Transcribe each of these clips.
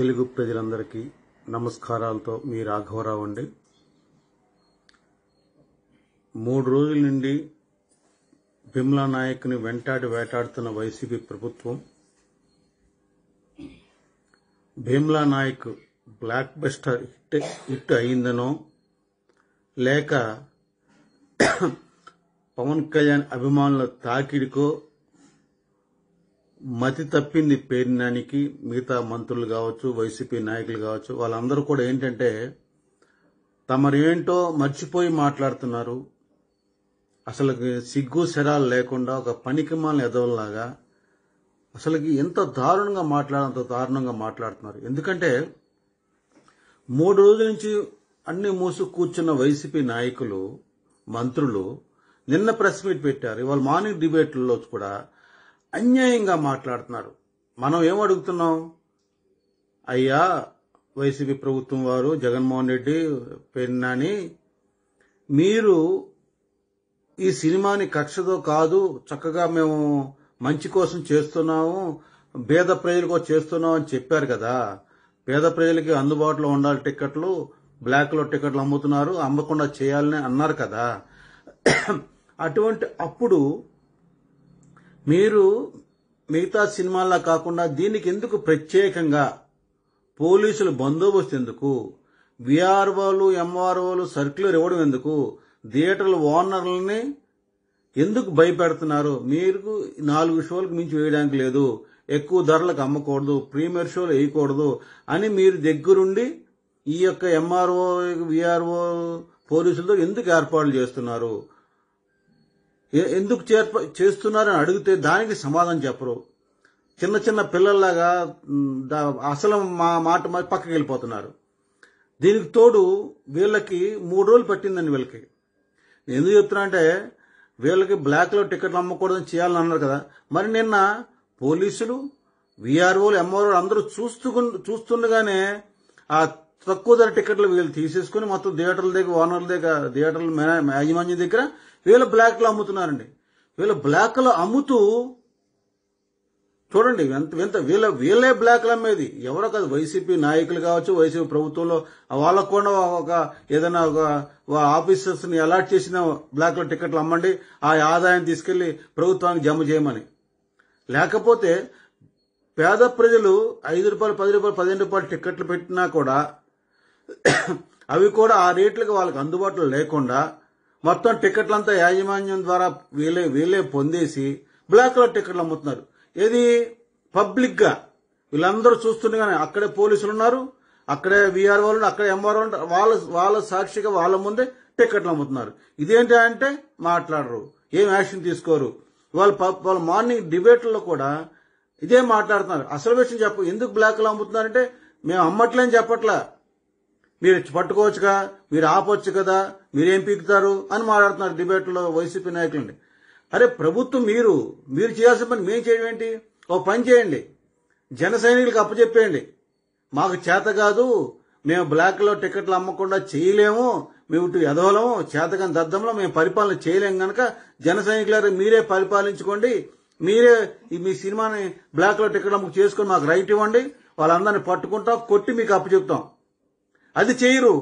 తెలుగు ప్రజలందరికీ నమస్కారాలతో మీ రాఘవరావు అండి మూడు రోజుల నుండి బిమ్లా నాయక్ని వెంటాడి వేటాడుతున్న వైసీపీ ప్రభుత్వం Bheemla Nayak blockbuster hit hit అయిందనో లేక పవన్ కళ్యాణ్ అభిమానుల తాకిడికో మతి తప్పింది పేరినానికి మిగతా మంత్రులు కావచ్చు వైసీపీ నాయకులు కావచ్చు వాళ్ళందరూ కూడా ఏంటంటే తమరేంటో మర్చిపోయి మాట్లాడుతున్నారు అసలు సిగ్గు శరాలు లేకుండా ఒక పనికిమాలను ఎదవలాగా అసలుకి ఎంత దారుణంగా మాట్లాడంత దారుణంగా మాట్లాడుతున్నారు ఎందుకంటే మూడు రోజుల నుంచి అన్ని మూసు కూర్చున్న వైసీపీ నాయకులు మంత్రులు నిన్న ప్రెస్ మీట్ పెట్టారు ఇవాళ మార్నింగ్ డిబేట్లలో కూడా అన్యాయంగా మాట్లాడుతున్నారు మనం ఏం అడుగుతున్నాం అయ్యా వైసీపీ ప్రభుత్వం వారు జగన్మోహన్ రెడ్డి పెన్నాని మీరు ఈ సినిమాని కక్షతో కాదు చక్కగా మేము మంచి కోసం చేస్తున్నాము పేద ప్రజలకు చేస్తున్నాం అని చెప్పారు కదా పేద ప్రజలకి అందుబాటులో ఉండాలి టికెట్లు బ్లాక్లో టికెట్లు అమ్ముతున్నారు అమ్మకుండా చేయాలని అన్నారు కదా అటువంటి అప్పుడు మీరు మిగతా సినిమాల్లో కాకుండా దీనికి ఎందుకు ప్రత్యేకంగా పోలీసులు బందోబస్తు ఎందుకు విఆర్ఓలు ఎంఆర్ఓలు సర్క్యులర్ ఇవ్వడం ఎందుకు థియేటర్ల ఓనర్లని ఎందుకు భయపెడుతున్నారు మీరు నాలుగు షోలకు మించి వేయడానికి లేదు ఎక్కువ ధరలకు అమ్మకూడదు ప్రీమియర్ షోలు వేయకూడదు అని మీరు దగ్గరుండి ఈ యొక్క ఎంఆర్ఓ విఆర్ఓ పోలీసులతో ఎందుకు ఏర్పాట్లు చేస్తున్నారు ఎందుకు చేర్ప చేస్తున్నారని అడిగితే దానికి సమాధానం చెప్పరు చిన్న చిన్న పిల్లల్లాగా అసలు మా మాట పక్కకి వెళ్ళిపోతున్నారు దీనికి తోడు వీళ్ళకి మూడు రోజులు పట్టిందండి వీళ్ళకి ఎందుకు చెప్తున్నా అంటే వీళ్ళకి బ్లాక్లో టికెట్లు అమ్మకూడదని చేయాలని అన్నారు కదా మరి నిన్న పోలీసులు విఆర్ఓలు ఎంఆర్ఓలు అందరూ చూస్తు చూస్తుండగానే ఆ తక్కువ ధర టికెట్లు వీళ్ళు తీసేసుకుని మొత్తం థియేటర్ల దగ్గర ఓనర్ల దగ్గర థియేటర్ యాజమాన్యం దగ్గర వీళ్ళు బ్లాక్లో అమ్ముతున్నారండి వీళ్ళు బ్లాక్లో అమ్ముతూ చూడండి ఎంత ఎంత వీళ్ళ వీళ్ళే బ్లాక్లు అమ్మేది ఎవరో కాదు వైసీపీ నాయకులు కావచ్చు వైసీపీ ప్రభుత్వంలో వాళ్ళకు కూడా ఒక ఏదైనా ఒక ఆఫీసర్స్ని అలాట్ చేసిన బ్లాక్లో టికెట్లు అమ్మండి ఆ ఆదాయం తీసుకెళ్లి ప్రభుత్వానికి జమ చేయమని లేకపోతే పేద ప్రజలు ఐదు రూపాయలు పది రూపాయలు పదిహేను రూపాయలు టికెట్లు పెట్టినా కూడా అవి కూడా ఆ రేట్లకు వాళ్ళకి అందుబాటులో లేకుండా మొత్తం టికెట్లంతా యాజమాన్యం ద్వారా వీలే వీలే పొందేసి బ్లాక్లో టికెట్లు అమ్ముతున్నారు ఏది పబ్లిక్గా వీళ్ళందరూ చూస్తుండగానే అక్కడే పోలీసులు ఉన్నారు అక్కడే వీఆర్ వాళ్ళు అక్కడ ఎంఆర్ఓ వాళ్ళ వాళ్ళ సాక్షిగా వాళ్ళ ముందే టికెట్లు అమ్ముతున్నారు ఇదేంటి అంటే మాట్లాడరు ఏం యాక్షన్ తీసుకోరు వాళ్ళు వాళ్ళ మార్నింగ్ డిబేట్లలో కూడా ఇదే మాట్లాడుతున్నారు అసలు విషయం చెప్ప ఎందుకు బ్లాక్లో అమ్ముతున్నారంటే మేము అమ్మట్లేని చెప్పట్లా మీరు పట్టుకోవచ్చుగా మీరు ఆపొచ్చు కదా మీరేం పీకుతారు అని మాట్లాడుతున్నారు డిబేట్లో వైసీపీ నాయకులండి అరే ప్రభుత్వం మీరు మీరు చేయాల్సిన పని మేము చేయడం ఏంటి ఓ పని చేయండి జన సైనికులకు అప్పచెప్పేయండి మాకు చేత కాదు మేము బ్లాక్లో టికెట్లు అమ్మకుండా చేయలేము మేము ఇటు ఎదవలము చేతకని దద్దంలో మేము పరిపాలన చేయలేము కనుక జన సైనికులారు మీరే పరిపాలించుకోండి మీరే మీ సినిమాని బ్లాక్లో టికెట్లు అమ్ముకు చేసుకొని మాకు రైట్ ఇవ్వండి వాళ్ళందరినీ పట్టుకుంటాం కొట్టి మీకు అప్పచెప్తాం అది చేయరు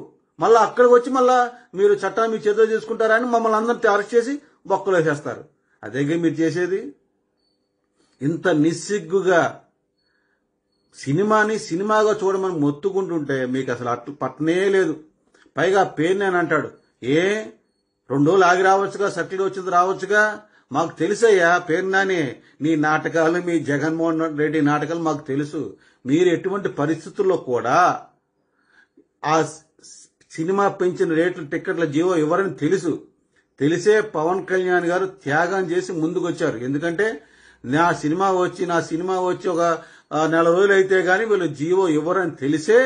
మళ్ళీ అక్కడికి వచ్చి మళ్ళా మీరు చట్టాన్ని మీరు చేతులు చేసుకుంటారని మమ్మల్ని అందరినీ అరెస్ట్ చేసి బొక్కలు వేసేస్తారు అదేగా మీరు చేసేది ఇంత నిస్సిగ్గుగా సినిమాని సినిమాగా చూడమని మొత్తుకుంటుంటే మీకు అసలు అట్టు పట్టనే లేదు పైగా నేను అంటాడు ఏ రెండు రోజులు ఆగి రావచ్చుగా సర్టిఫికేట్ వచ్చింది రావచ్చుగా మాకు తెలుసయ్యా పేరునానే నీ నాటకాలు మీ జగన్మోహన్ రెడ్డి నాటకాలు మాకు తెలుసు మీరు ఎటువంటి పరిస్థితుల్లో కూడా ఆ సినిమా పెంచిన రేట్లు టిక్కెట్ల జీవో ఇవ్వరని తెలుసు తెలిసే పవన్ కళ్యాణ్ గారు త్యాగం చేసి ముందుకొచ్చారు ఎందుకంటే నా సినిమా వచ్చి నా సినిమా వచ్చి ఒక నెల రోజులు అయితే గాని వీళ్ళు జీవో ఇవ్వరని తెలిసే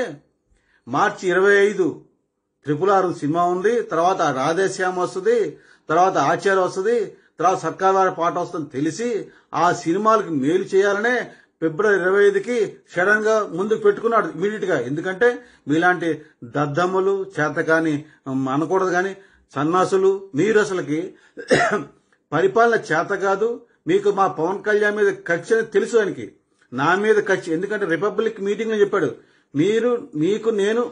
మార్చి ఇరవై ఐదు ఆర్ సినిమా ఉంది తర్వాత రాధేశ్యామ వస్తుంది తర్వాత ఆచార్య వస్తుంది తర్వాత సర్కార్ వారి పాట వస్తుంది తెలిసి ఆ సినిమాలకు మేలు చేయాలనే ఫిబ్రవరి ఇరవై ఐదుకి సడన్ గా ముందుకు పెట్టుకున్నాడు ఇమీడియట్ గా ఎందుకంటే మీలాంటి దద్దమ్మలు చేత కానీ అనకూడదు కానీ సన్నాసులు మీరు అసలుకి పరిపాలన చేత కాదు మీకు మా పవన్ కళ్యాణ్ మీద ఖర్చు అని తెలుసు ఆయనకి నా మీద ఖర్చు ఎందుకంటే రిపబ్లిక్ మీటింగ్ అని చెప్పాడు మీరు మీకు నేను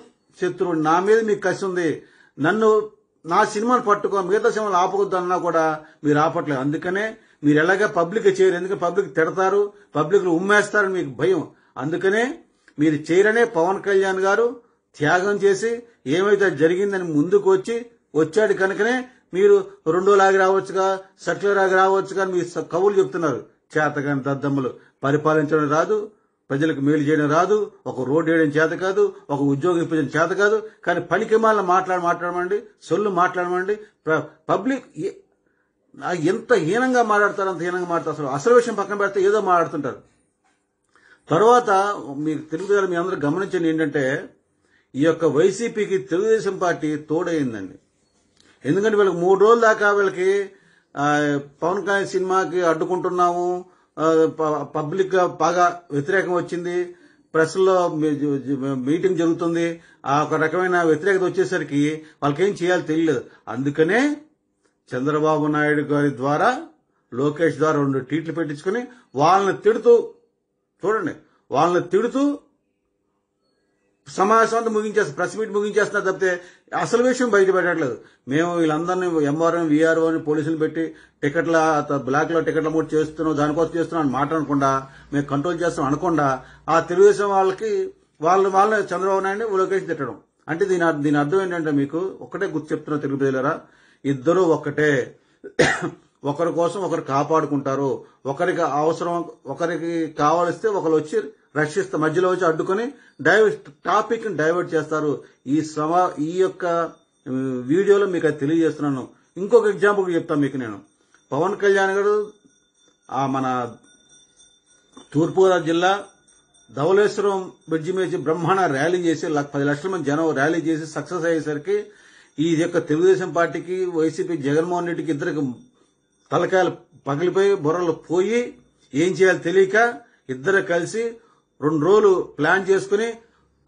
శత్రువు నా మీద మీకు ఖర్చు ఉంది నన్ను నా సినిమాను పట్టుకో మిగతా సినిమాలు ఆపకొద్దన్నా కూడా మీరు ఆపట్లేదు అందుకనే మీరు ఎలాగే పబ్లిక్ చేయరు ఎందుకంటే పబ్లిక్ తిడతారు పబ్లిక్లు ఉమ్మేస్తారని మీకు భయం అందుకనే మీరు చేయరనే పవన్ కళ్యాణ్ గారు త్యాగం చేసి ఏమైతే జరిగిందని ముందుకు వచ్చి వచ్చాడు కనుకనే మీరు రెండో లాగి రావచ్చుగా సట్లో లాగి రావచ్చుగా మీరు కవులు చెప్తున్నారు చేతగాని దద్దమ్మలు పరిపాలించడం రాదు ప్రజలకు మేలు చేయడం రాదు ఒక రోడ్ వేయడం చేత కాదు ఒక ఉద్యోగం ఇప్పించడం చేత కాదు కానీ మాలను మాట్లాడ మాట్లాడమండి సొల్లు మాట్లాడమండి పబ్లిక్ ఎంత హీనంగా మాట్లాడతారు అంత హీనంగా మాట్లాడతారు అసలు విషయం పక్కన పెడితే ఏదో మాట్లాడుతుంటారు తర్వాత మీకు తెలుగుదేశం మీ అందరూ గమనించండి ఏంటంటే ఈ యొక్క వైసీపీకి తెలుగుదేశం పార్టీ తోడైందండి ఎందుకంటే వీళ్ళకి మూడు రోజుల దాకా వీళ్ళకి పవన్ కళ్యాణ్ సినిమాకి అడ్డుకుంటున్నాము పబ్లిక్గా బాగా వ్యతిరేకం వచ్చింది ప్రెస్లో మీటింగ్ జరుగుతుంది ఆ ఒక రకమైన వ్యతిరేకత వచ్చేసరికి వాళ్ళకేం చేయాలో తెలియలేదు అందుకనే చంద్రబాబు నాయుడు గారి ద్వారా లోకేష్ ద్వారా రెండు ట్వీట్లు పెట్టించుకుని వాళ్ళని తిడుతూ చూడండి వాళ్ళని తిడుతూ సమావేశం అంతా ముగించేస్తారు ప్రెస్ మీట్ ముగించేస్తున్నారు తప్పితే అసలు విషయం బయట పెట్టట్లేదు మేము వీళ్ళందరినీ ఎంఆర్ఓ వీఆర్ఓ అని పోలీసులు పెట్టి టికెట్ల బ్లాక్లో టికెట్ల మూడు చేస్తున్నాం దానికోసం చేస్తున్నాం అని మాట అనకుండా మేము కంట్రోల్ చేస్తాం అనకుండా ఆ తెలుగుదేశం వాళ్ళకి వాళ్ళు వాళ్ళని చంద్రబాబు నాయుడు లోకేష్ తిట్టడం అంటే దీని దీని అర్థం ఏంటంటే మీకు ఒకటే గుర్తు చెప్తున్నా తెలుగు ప్రజలరా ఇద్దరు ఒక్కటే ఒకరి కోసం ఒకరు కాపాడుకుంటారు ఒకరికి అవసరం ఒకరికి కావలిస్తే ఒకరు వచ్చి రక్షిస్త మధ్యలో వచ్చి అడ్డుకొని డైవర్ట్ టాపిక్ ని డైవర్ట్ చేస్తారు ఈ సమా ఈ యొక్క వీడియోలో మీకు అది తెలియజేస్తున్నాను ఇంకొక ఎగ్జాంపుల్ చెప్తాను మీకు నేను పవన్ కళ్యాణ్ గారు ఆ మన తూర్పుగోదావరి జిల్లా ధవలేశ్వరం బ్రిడ్జి మీద బ్రహ్మాండ ర్యాలీ చేసి పది లక్షల మంది జనం ర్యాలీ చేసి సక్సెస్ అయ్యేసరికి ఈ యొక్క తెలుగుదేశం పార్టీకి వైసీపీ జగన్మోహన్ రెడ్డికి ఇద్దరికి తలకాయలు పగిలిపోయి బుర్రలు పోయి ఏం చేయాలో తెలియక ఇద్దరు కలిసి రెండు రోజులు ప్లాన్ చేసుకుని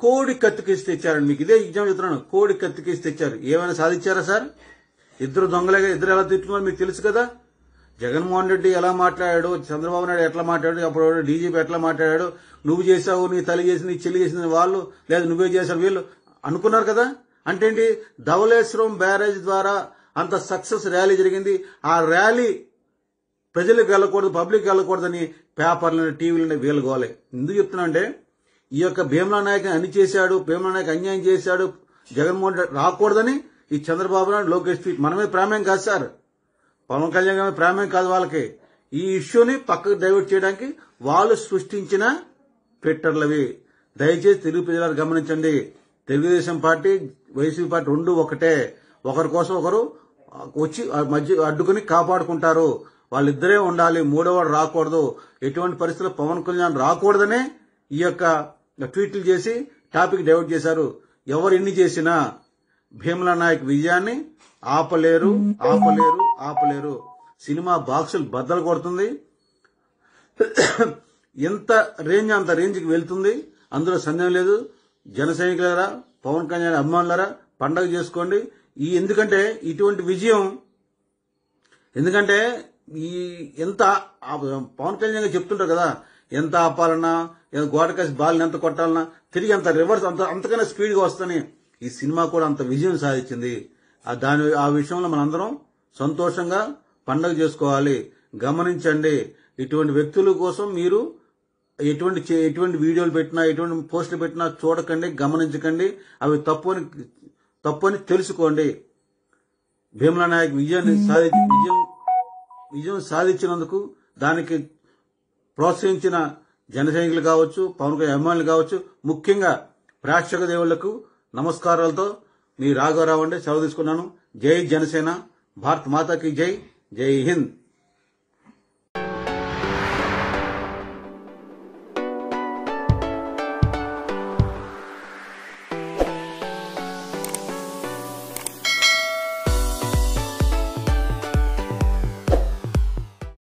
కోడి కత్తికేసి తెచ్చారండి మీకు ఇదే ఎగ్జామ్ చెప్తున్నాను కోడి కత్తికేసి తెచ్చారు ఏమైనా సాధించారా సార్ ఇద్దరు దొంగలేగా ఇద్దరు ఎలా తిట్టుకున్నారు మీకు తెలుసు కదా జగన్మోహన్ రెడ్డి ఎలా మాట్లాడాడు చంద్రబాబు నాయుడు ఎట్లా మాట్లాడు అప్పుడు డీజీపీ ఎట్లా మాట్లాడాడు నువ్వు చేసావు నీ తల్లి చేసి నీ చెల్లి చేసిన వాళ్ళు లేదా నువ్వే చేశావు వీళ్ళు అనుకున్నారు కదా అంటే ఏంటి ధవలేశ్వరం బ్యారేజ్ ద్వారా అంత సక్సెస్ ర్యాలీ జరిగింది ఆ ర్యాలీ ప్రజలకు వెళ్ళకూడదు పబ్లిక్ వెళ్ళకూడదని పేపర్లని టీవీలని వీలుగోలే ఎందుకు చెప్తున్నా అంటే ఈ యొక్క భీమలా నాయక్ అని చేశాడు భీమలా నాయక్ అన్యాయం చేశాడు జగన్మోహన్ రెడ్డి రాకూడదని ఈ చంద్రబాబు నాయుడు లోకేష్ ట్వీట్ మనమే ప్రామేం కాదు సార్ పవన్ కళ్యాణ్ గారి కాదు వాళ్ళకి ఈ ఇష్యూని పక్కకు డైవర్ట్ చేయడానికి వాళ్ళు సృష్టించిన ట్విట్టర్లవి దయచేసి తెలుగు ప్రజలను గమనించండి తెలుగుదేశం పార్టీ వైసీపీ పార్టీ రెండు ఒకటే ఒకరి కోసం ఒకరు వచ్చి మధ్య అడ్డుకుని కాపాడుకుంటారు వాళ్ళిద్దరే ఉండాలి మూడోవాడు రాకూడదు ఎటువంటి పరిస్థితులు పవన్ కళ్యాణ్ రాకూడదనే ఈ యొక్క ట్వీట్లు చేసి టాపిక్ డైవర్ట్ చేశారు ఎవరు ఎన్ని చేసినా భీమల నాయక్ విజయాన్ని ఆపలేరు ఆపలేరు ఆపలేరు సినిమా బాక్సులు బద్దలు కొడుతుంది ఎంత రేంజ్ అంత రేంజ్కి వెళ్తుంది అందులో సందేహం లేదు జన సైనికులరా పవన్ కళ్యాణ్ అభిమానులరా పండగ చేసుకోండి ఈ ఎందుకంటే ఇటువంటి విజయం ఎందుకంటే ఈ ఎంత పవన్ కళ్యాణ్ చెప్తుంటారు కదా ఎంత ఆపాలన్నా గోడకాసి బాల్ని ఎంత కొట్టాలన్నా తిరిగి అంత రివర్స్ అంత అంతకన్నా స్పీడ్గా వస్తని ఈ సినిమా కూడా అంత విజయం సాధించింది దాని ఆ విషయంలో మనందరం సంతోషంగా పండగ చేసుకోవాలి గమనించండి ఇటువంటి వ్యక్తుల కోసం మీరు ఎటువంటి ఎటువంటి వీడియోలు పెట్టినా ఎటువంటి పోస్టులు పెట్టినా చూడకండి గమనించకండి అవి తప్పు అని తప్పు అని తెలుసుకోండి భీమలా నాయక్ విజయాన్ని సాధించి విజయం విజయం సాధించినందుకు దానికి ప్రోత్సహించిన జనసైనికులు కావచ్చు పవన్ కళ్యాణ్ అభిమానులు కావచ్చు ముఖ్యంగా ప్రేక్షక దేవుళ్లకు నమస్కారాలతో మీ రాఘవరావు అంటే సెలవు తీసుకున్నాను జై జనసేన భారత్ మాతాకి జై జై హింద్